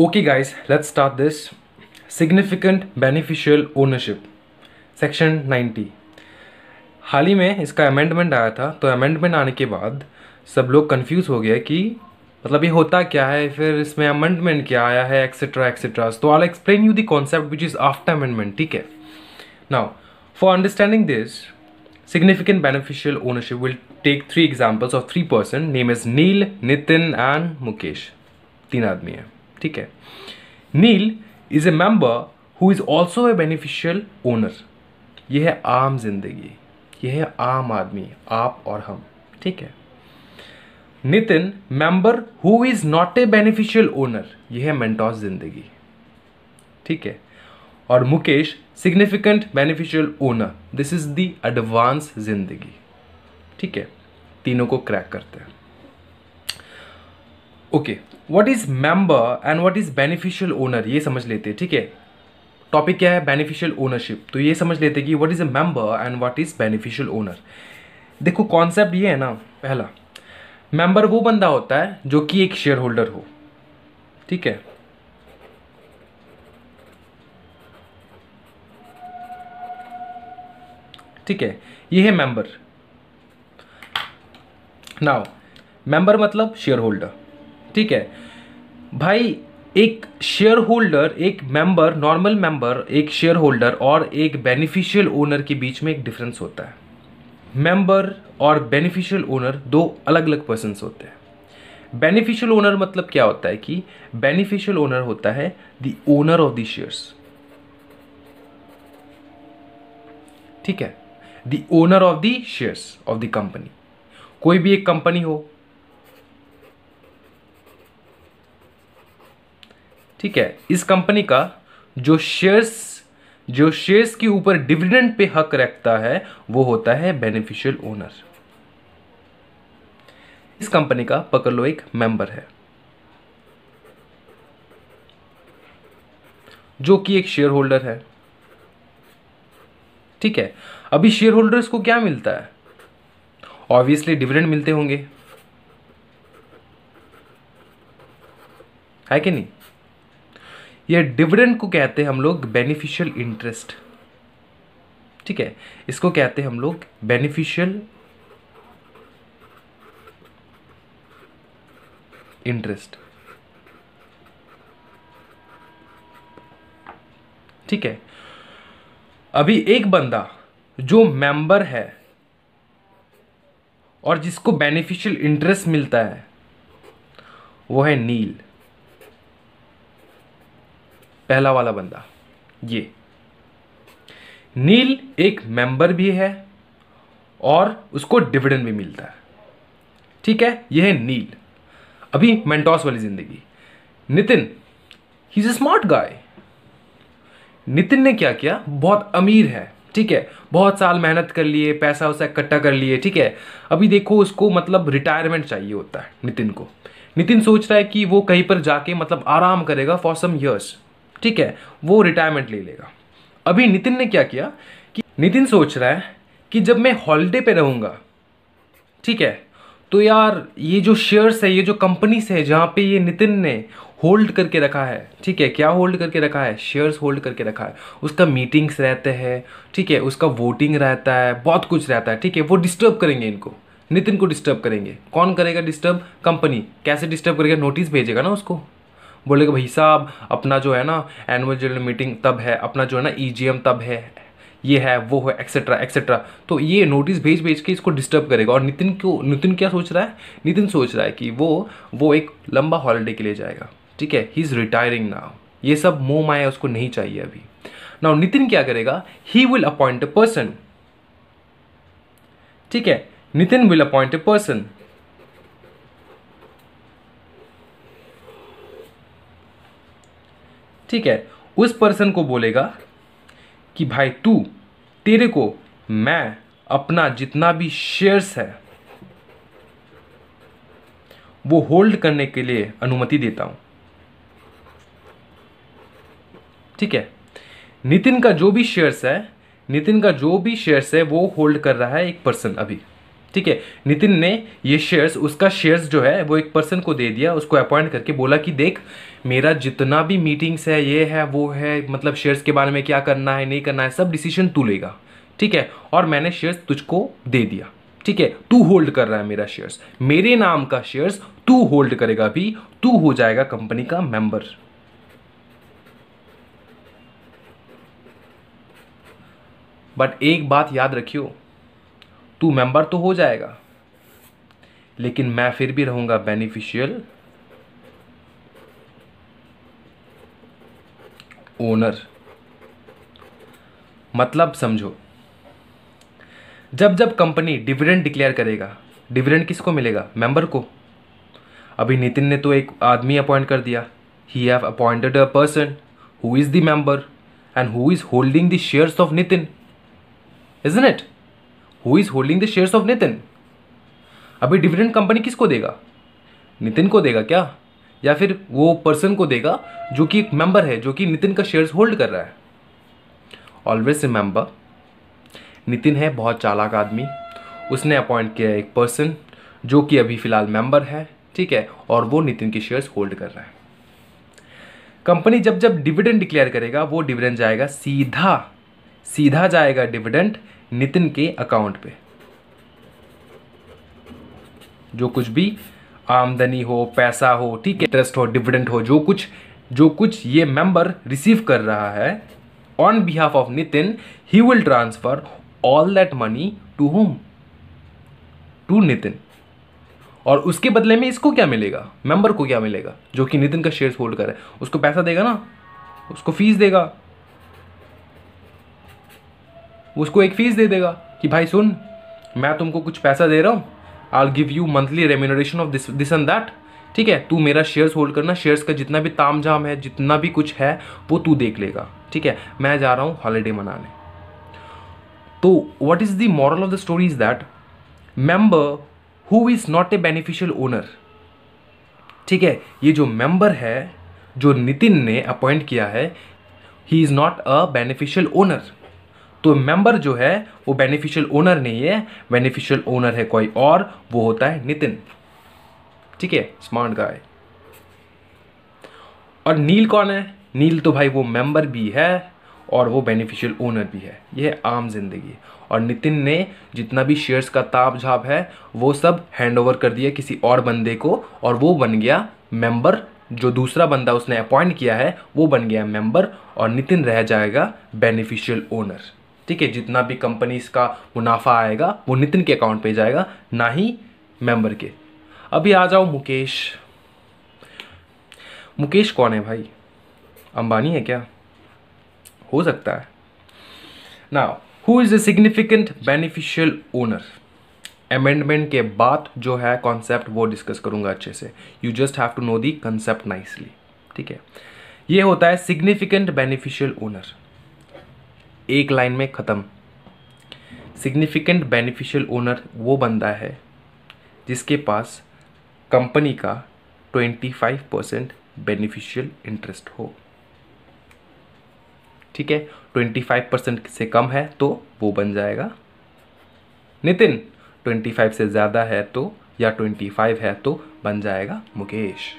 okay guys let's start this significant beneficial ownership section 90 हाल ही में इसका अमेंडमेंट आया था तो अमेंडमेंट आने के बाद सब लोग कंफ्यूज हो गया कि मतलब ये होता क्या है फिर इसमें अमेंडमेंट क्या आया है एक्सेट्रा एक्सेट्रा तो I explain you the concept which is after amendment ठीक है now for understanding this significant beneficial ownership will take three examples of three person name is Neel Nitin and Mukesh तीन आदमी हैं ठीक है Neel is a member who is also a beneficial owner यह है आम जिंदगी यह है आम आदमी आप और हम ठीक है Nitin member who is not a beneficial owner यह है मेंटॉस जिंदगी ठीक है और Mukesh significant beneficial owner this is the advance जिंदगी ठीक है तीनों को क्रैक करते हैं okay what is member and what is beneficial owner ये समझ लेते हैं ठीक है टॉपिक क्या है बेनिफिशियल ओनरशिप तो ये समझ लेते हैं कि what is a member and what is beneficial owner देखो कॉन्सेप्ट ये है ना पहला मेंबर वो बंदा होता है जो कि एक शेयर होल्डर हो ठीक है ठीक है ये है मेंबर नाउ मेंबर मतलब शेयर होल्डर ठीक है भाई एक शेयर होल्डर एक मेंबर नॉर्मल मेंबर एक शेयर होल्डर और एक बेनिफिशियल ओनर के बीच में एक डिफरेंस होता है मेंबर और बेनिफिशियल ओनर दो अलग अलग पर्सन होते हैं बेनिफिशियल ओनर मतलब क्या होता है कि बेनिफिशियल ओनर होता है the owner of the shares ठीक है the owner of the shares of the company कोई भी एक कंपनी हो ठीक है इस कंपनी का जो शेयर्स जो शेयर्स के ऊपर डिविडेंड पे हक रखता है वो होता है बेनिफिशियल ओनर इस कंपनी का पकड़ लो एक मेंबर है जो कि एक शेयर होल्डर है ठीक है अभी शेयर होल्डर्स को क्या मिलता है ऑब्वियसली डिविडेंड मिलते होंगे है कि नहीं या डिविडेंड को कहते हैं हम लोग बेनिफिशियल इंटरेस्ट ठीक है इसको कहते हैं हम लोग बेनिफिशियल इंटरेस्ट ठीक है अभी एक बंदा जो मेंबर है और जिसको बेनिफिशियल इंटरेस्ट मिलता है वो है नील पहला वाला बंदा ये नील एक मेंबर भी है और उसको डिविडेंड भी मिलता है ठीक है यह है नील अभी मेंटोस वाली जिंदगी Nitin he is a smart guy Nitin ने क्या किया बहुत अमीर है ठीक है बहुत साल मेहनत कर लिए पैसा वैसा इकट्ठा कर लिए ठीक है अभी देखो उसको मतलब रिटायरमेंट चाहिए होता है नितिन को नितिन सोच रहा है कि वो कहीं पर जाके मतलब आराम करेगा फॉर सम यर्स ठीक है वो रिटायरमेंट ले लेगा अभी नितिन ने क्या किया कि नितिन सोच रहा है कि जब मैं हॉलीडे पे रहूँगा ठीक है तो यार ये जो शेयर्स है ये जो कंपनीस है जहाँ पे ये नितिन ने होल्ड करके रखा है ठीक है क्या होल्ड करके रखा है शेयर्स होल्ड करके रखा है उसका मीटिंग्स रहते हैं ठीक है उसका वोटिंग रहता है बहुत कुछ रहता है ठीक है वो डिस्टर्ब करेंगे इनको नितिन को डिस्टर्ब करेंगे कौन करेगा डिस्टर्ब कंपनी कैसे डिस्टर्ब करेगा नोटिस भेजेगा ना उसको बोले कि भाई साहब अपना जो है ना एनुअल जनरल मीटिंग तब है अपना जो है ना ई e तब है ये है वो है एक्सेट्रा एक्सेट्रा तो ये नोटिस भेज भेज के इसको डिस्टर्ब करेगा और नितिन को नितिन क्या सोच रहा है नितिन सोच रहा है कि वो वो एक लंबा हॉलीडे के लिए जाएगा ठीक है ही इज़ रिटायरिंग नाउ ये सब मोह माया उसको नहीं चाहिए अभी नाउ नितिन क्या करेगा he will appoint a person ठीक है Nitin will appoint a person ठीक है उस पर्सन को बोलेगा कि भाई तू तेरे को मैं अपना जितना भी शेयर्स है वो होल्ड करने के लिए अनुमति देता हूं ठीक है नितिन का जो भी शेयर्स है नितिन का जो भी शेयर्स है वो होल्ड कर रहा है एक पर्सन अभी ठीक है नितिन ने ये शेयर्स उसका शेयर्स जो है वो एक पर्सन को दे दिया उसको अपॉइंट करके बोला कि देख मेरा जितना भी मीटिंग्स है ये है वो है मतलब शेयर्स के बारे में क्या करना है नहीं करना है सब डिसीजन तू लेगा ठीक है और मैंने शेयर्स तुझको दे दिया ठीक है तू होल्ड कर रहा है मेरा शेयर्स मेरे नाम का शेयर्स तू होल्ड करेगा भी तू हो जाएगा कंपनी का मेंबर बट एक बात याद रखियो तू मेंबर तो हो जाएगा लेकिन मैं फिर भी रहूंगा बेनिफिशियल ओनर मतलब समझो जब जब कंपनी डिविडेंड डिक्लेयर करेगा डिविडेंड किसको मिलेगा मेंबर को अभी नितिन ने तो एक आदमी अपॉइंट कर दिया he have appointed a person who is the member and who is holding the shares of Nitin इजन it who is holding the shares of Nitin अभी डिविडेंड कंपनी किसको देगा नितिन को देगा क्या या फिर वो पर्सन को देगा जो कि एक मेंबर है जो कि नितिन का शेयर्स होल्ड कर रहा है ऑलवेज रिमेंबर नितिन है बहुत चालाक आदमी उसने अपॉइंट किया एक पर्सन जो कि अभी फ़िलहाल मेंबर है ठीक है और वो नितिन के शेयर्स होल्ड कर रहा है कंपनी जब जब डिविडेंड डिक्लेयर करेगा वो डिविडेंड जाएगा सीधा सीधा जाएगा डिविडेंड नितिन के अकाउंट पे जो कुछ भी आमदनी हो पैसा हो ठीक है ट्रस्ट हो डिविडेंट हो जो कुछ जो कुछ ये मेंबर रिसीव कर रहा है on behalf of Nitin he will transfer all that money to home to Nitin और उसके बदले में इसको क्या मिलेगा मेंबर को क्या मिलेगा जो कि नितिन का शेयर होल्ड कर है उसको पैसा देगा ना उसको फीस देगा उसको एक फ़ीस दे देगा कि भाई सुन मैं तुमको कुछ पैसा दे रहा हूँ I give you monthly remuneration of this this and that ठीक है तू मेरा शेयर्स होल्ड करना शेयर्स का जितना भी ताम झाम है जितना भी कुछ है वो तू देख लेगा ठीक है मैं जा रहा हूँ हॉलीडे मनाने तो what is the moral of the story is that member who is not a beneficial owner ठीक है ये जो मेंबर है जो नितिन ने अपॉइंट किया है he is not a beneficial owner तो मेंबर जो है वो बेनिफिशियल ओनर नहीं है बेनिफिशियल ओनर है कोई और वो होता है नितिन ठीक है स्मार्ट गाय और नील कौन है नील तो भाई वो मेंबर भी है और वो बेनिफिशियल ओनर भी है यह है आम जिंदगी और नितिन ने जितना भी शेयर्स का ताप झाप है वो सब हैंड ओवर कर दिया किसी और बंदे को और वो बन गया मेंबर जो दूसरा बंदा उसने अपॉइंट किया है वो बन गया मेंबर और नितिन रह जाएगा बेनिफिशियल ओनर ठीक है जितना भी कंपनीज का मुनाफा आएगा वो नितिन के अकाउंट पे जाएगा ना ही मेंबर के अभी आ जाओ मुकेश मुकेश कौन है भाई अंबानी है क्या हो सकता है ना who is a significant beneficial owner amendment के बाद जो है कॉन्सेप्ट वो डिस्कस करूंगा अच्छे से you just have to know the concept nicely ठीक है ये होता है सिग्निफिकेंट बेनिफिशियल ओनर एक लाइन में ख़त्म सिग्निफिकेंट बेनिफिशियल ओनर वो बंदा है जिसके पास कंपनी का 25 परसेंट बेनिफिशियल इंटरेस्ट हो ठीक है 25 परसेंट से कम है तो वो बन जाएगा नितिन 25 से ज़्यादा है तो या 25 है तो बन जाएगा मुकेश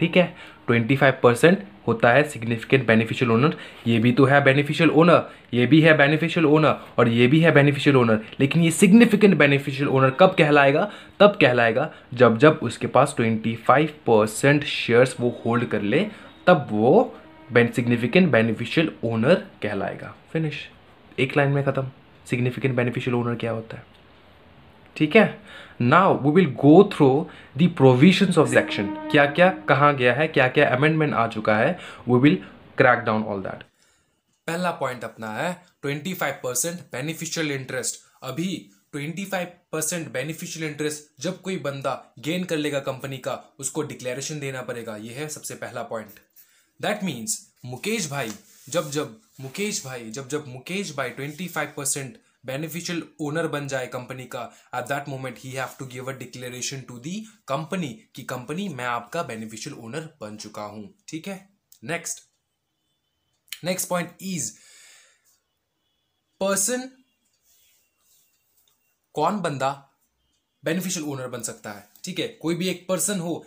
ठीक है 25 परसेंट होता है सिग्निफिकेंट बेनिफिशियल ओनर ये भी तो है बेनिफिशियल ओनर ये भी है बेनिफिशियल ओनर और ये भी है बेनिफिशियल ओनर लेकिन ये सिग्निफिकेंट बेनिफिशियल ओनर कब कहलाएगा तब कहलाएगा जब जब उसके पास ट्वेंटी फाइव परसेंट शेयर्स वो होल्ड कर ले तब वो सिग्निफिकेंट बेनिफिशियल ओनर कहलाएगा फिनिश एक लाइन में ख़त्म सिग्निफिकेंट बेनिफिशियल ओनर क्या होता है ठीक है now we will go through the provisions of section क्या क्या कहा गया है क्या क्या अमेंडमेंट आ चुका है we will crack down all that पहला पॉइंट अपना है twenty five percent beneficial interest अभी twenty five percent beneficial interest जब कोई बंदा गेन कर लेगा कंपनी का उसको डिक्लेरेशन देना पड़ेगा यह है सबसे पहला पॉइंट दैट मीन्स मुकेश भाई जब जब मुकेश भाई जब जब मुकेश भाई twenty five percent beneficial owner बन जाए कंपनी का at that moment he have to give a declaration to the company की कंपनी मैं आपका बेनिफिशियल ओनर बन चुका हूं ठीक है next next point is person कौन बंदा बेनिफिशियल ओनर बन सकता है ठीक है कोई भी एक पर्सन हो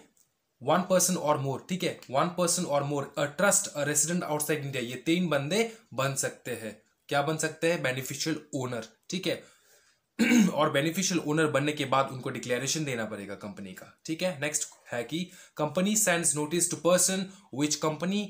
वन पर्सन और मोर ठीक है वन पर्सन और more a trust a resident outside India ये तीन बंदे बन सकते हैं क्या बन सकते हैं बेनिफिशियल ओनर ठीक है और बेनिफिशियल ओनर बनने के बाद उनको डिक्लेरेशन देना पड़ेगा कंपनी का ठीक है नेक्स्ट है कि company sends notice to person which company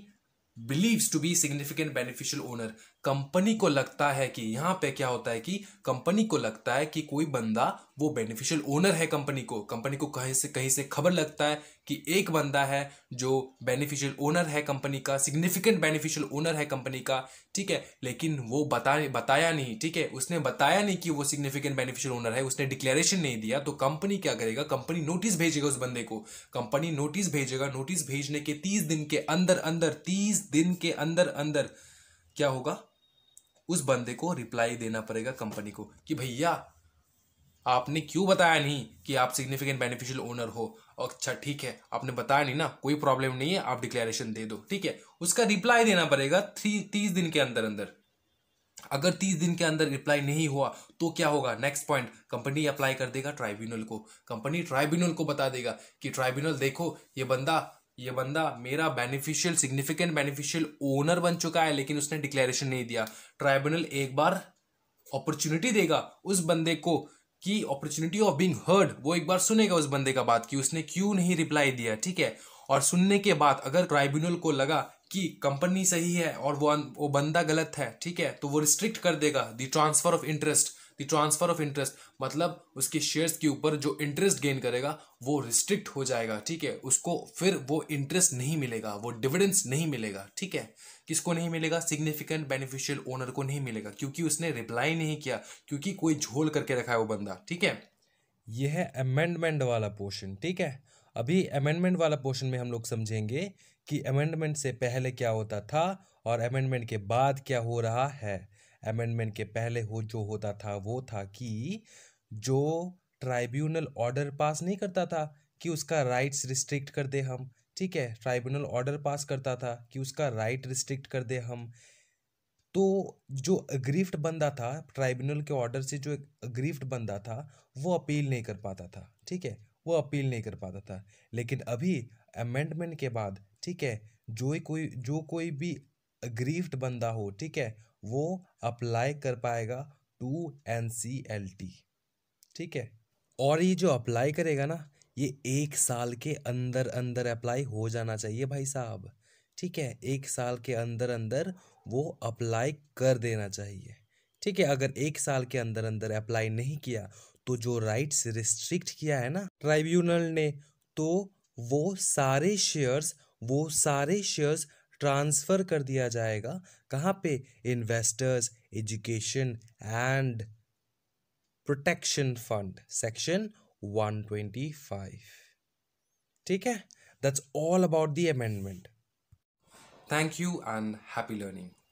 believes to be significant beneficial owner company को लगता है कि यहाँ पे क्या होता है कि कंपनी को लगता है कि कोई बंदा वो बेनिफिशियल ओनर है कंपनी को कंपनी को कहीं से कहीं से खबर लगता है कि एक बंदा है जो बेनिफिशियल ओनर है कंपनी का सिग्निफिकेंट बेनिफिशियल ओनर है कंपनी का ठीक है लेकिन वो बता बताया नहीं ठीक है उसने बताया नहीं कि वो सिग्निफिकेंट बेनिफिशियल ओनर है उसने डिक्लेरेशन नहीं दिया तो कंपनी क्या करेगा कंपनी नोटिस भेजेगा उस बंदे को कंपनी नोटिस भेजेगा नोटिस भेजने के तीस दिन के अंदर अंदर तीस दिन के अंदर अंदर क्या होगा उस बंदे को रिप्लाई देना पड़ेगा कंपनी को कि भैया आपने क्यों बताया नहीं कि आप सिग्निफिकेंट बेनिफिशियल ओनर हो अच्छा ठीक है आपने बताया नहीं ना कोई प्रॉब्लम नहीं है आप डिक्लेरेशन दे दो ठीक है उसका रिप्लाई देना पड़ेगा थ्री तीस दिन के अंदर अंदर अगर तीस दिन के अंदर रिप्लाई नहीं हुआ तो क्या होगा नेक्स्ट पॉइंट कंपनी अप्लाई कर देगा ट्राइब्यूनल को कंपनी ट्राइब्यूनल को बता देगा कि ट्राइब्यूनल देखो ये बंदा ये बंदा मेरा बेनिफिशियल सिग्निफिकेंट बेनिफिशियल ओनर बन चुका है लेकिन उसने डिक्लेरेशन नहीं दिया ट्राइब्यूनल एक बार अपॉर्चुनिटी देगा उस बंदे को कि अपॉर्चुनिटी ऑफ बींग हर्ड वो एक बार सुनेगा उस बंदे का बात कि उसने क्यों नहीं रिप्लाई दिया ठीक है और सुनने के बाद अगर ट्राइब्यूनल को लगा कि कंपनी सही है और वो वो बंदा गलत है ठीक है तो वो रिस्ट्रिक्ट कर देगा the transfer of interest the transfer of interest मतलब उसके शेयर्स के ऊपर जो इंटरेस्ट गेन करेगा वो रिस्ट्रिक्ट हो जाएगा ठीक है उसको फिर वो इंटरेस्ट नहीं मिलेगा वो डिविडेंस नहीं मिलेगा ठीक है किसको नहीं मिलेगा सिग्निफिकेंट बेनिफिशियल ओनर को नहीं मिलेगा क्योंकि उसने रिप्लाई नहीं किया क्योंकि कोई झोल करके रखा है वो बंदा ठीक है यह है अमेंडमेंट वाला पोर्शन ठीक है अभी अमेंडमेंट वाला पोर्शन में हम लोग समझेंगे कि अमेंडमेंट से पहले क्या होता था और अमेंडमेंट के बाद क्या हो रहा है अमेंडमेंट के पहले हो जो होता था वो था कि जो ट्राइब्यूनल ऑर्डर पास नहीं करता था कि उसका राइट्स रिस्ट्रिक्ट कर दे हम ठीक है ट्राइब्यूनल ऑर्डर पास करता था कि उसका राइट रिस्ट्रिक्ट कर दे हम तो जो अग्रीफ्ट बंदा था ट्राइब्यूनल के ऑर्डर से जो अग्रीफ्ट बंदा था वो अपील नहीं कर पाता था ठीक है वो अपील नहीं कर पाता था लेकिन अभी अमेंडमेंट के बाद ठीक है जो कोई जो कोई भी अग्रीफ्ट बंदा हो ठीक है वो अप्लाई कर पाएगा to N C L T ठीक है और ये जो अप्लाई करेगा ना ये एक साल के अंदर अंदर अप्लाई हो जाना चाहिए भाई साहब ठीक है एक साल के अंदर अंदर वो अप्लाई कर देना चाहिए ठीक है अगर एक साल के अंदर अंदर अप्लाई नहीं किया तो जो राइट्स रिस्ट्रिक्ट किया है ना ट्राइब्यूनल ने तो वो सारे शेयर्स वो सारे शेयर्स ट्रांसफर कर दिया जाएगा कहाँ पे investors education and protection fund section 125 ठीक है that's all about the amendment thank you and happy learning